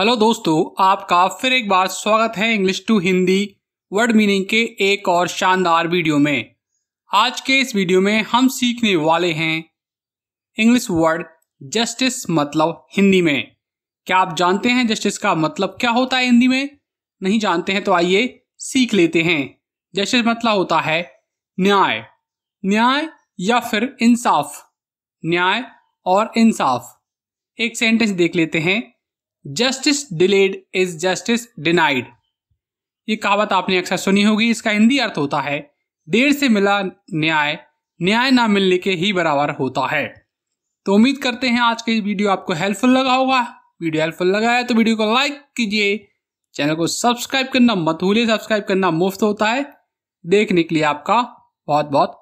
hello दोस्तों आपका फिर एक बार स्वागत है English to Hindi word meaning के एक और शानदार वीडियो में आज के इस वीडियो में हम सीखने वाले हैं इंग्लिश वर्ड जस्टिस मतलब हिंदी में क्या आप जानते हैं जस्टिस का मतलब क्या होता है हिंदी में नहीं जानते हैं तो आइए सीख लेते हैं जस्टिस मतलब होता है न्याय न्याय या फिर इंसाफ न्याय और इंसाफ एक सेंटेंस देख लेते हैं justice delayed is justice denied ये कहावत आपने अक्सर सुनी होगी इसका हिंदी अर्थ होता है देर से मिला न्याय न्याय ना मिलने के ही बराबर होता है तो उम्मीद करते हैं आज का ये वीडियो आपको हेल्पफुल लगा होगा वीडियो हेल्पफुल लगा है तो वीडियो को लाइक कीजिए चैनल को सब्सक्राइब करना मत भूलिए सब्सक्राइब करना मुफ्त होता है देखने के लिए आपका बहुत बहुत